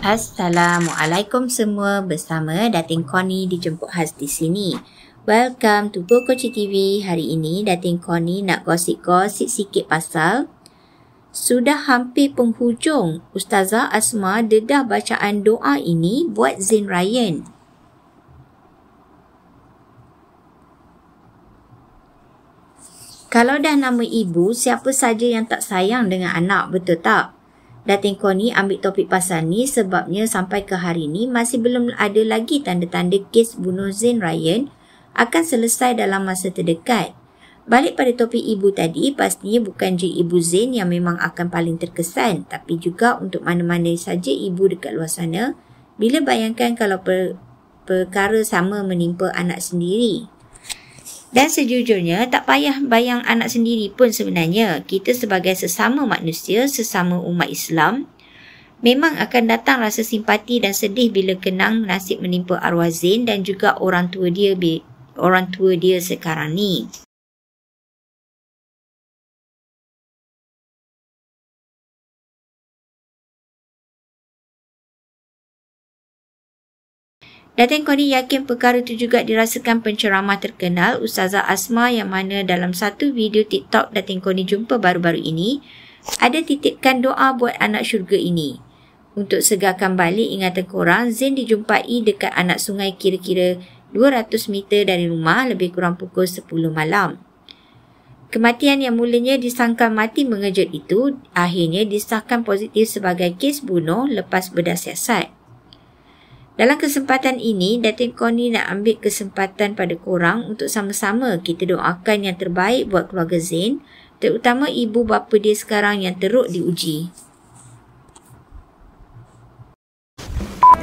Assalamualaikum semua bersama Dating Koni dijemput Has di sini. Welcome to Pokoci TV. Hari ini Dating Koni nak gosip-gosip sikit pasal sudah hampir penghujung Ustazah Asma dedah bacaan doa ini buat Zain Ryan. Kalau dah nama ibu, siapa saja yang tak sayang dengan anak, betul tak? Latin Kuan ni ambil topik pasal ni sebabnya sampai ke hari ni masih belum ada lagi tanda-tanda kes bunuh Zain Ryan akan selesai dalam masa terdekat. Balik pada topik ibu tadi, pastinya bukan je ibu Zain yang memang akan paling terkesan tapi juga untuk mana-mana saja ibu dekat luar sana bila bayangkan kalau per, perkara sama menimpa anak sendiri. Dan sejujurnya tak payah bayang anak sendiri pun sebenarnya kita sebagai sesama manusia, sesama umat Islam memang akan datang rasa simpati dan sedih bila kenang nasib menimpa arwah Zain dan juga orang tua dia orang tua dia sekarang ni. Datin Kony yakin perkara itu juga dirasakan penceramah terkenal Ustazah Asma yang mana dalam satu video TikTok Datin Kony jumpa baru-baru ini ada titipkan doa buat anak syurga ini. Untuk segarkan balik ingatan korang, Zain dijumpai dekat anak sungai kira-kira 200 meter dari rumah lebih kurang pukul 10 malam. Kematian yang mulanya disangka mati mengejut itu akhirnya disahkan positif sebagai kes bunuh lepas berdasar siasat. Dalam kesempatan ini, Datin Kony nak ambil kesempatan pada korang untuk sama-sama kita doakan yang terbaik buat keluarga Zain, terutama ibu bapa dia sekarang yang teruk diuji.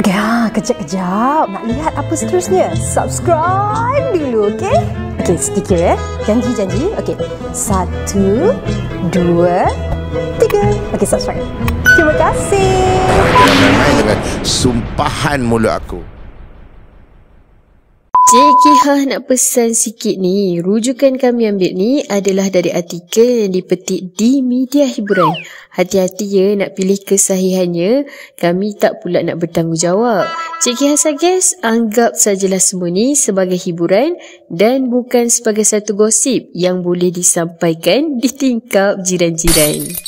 Ya, kejap-kejap. Nak lihat apa seterusnya? Subscribe dulu, okey? Okey, sedikit ya, eh. Janji-janji. Okey. Satu, dua, tiga. Okay, subscribe. Terima kasih. dengan sumpahan mulut aku. JKH nak pesan sikit ni Rujukan kami ambil ni adalah dari artikel yang dipetik di media hiburan Hati-hati ya nak pilih kesahihannya Kami tak pula nak bertanggungjawab JKH suggest anggap sajalah semua ni sebagai hiburan Dan bukan sebagai satu gosip yang boleh disampaikan di tingkap jiran-jiran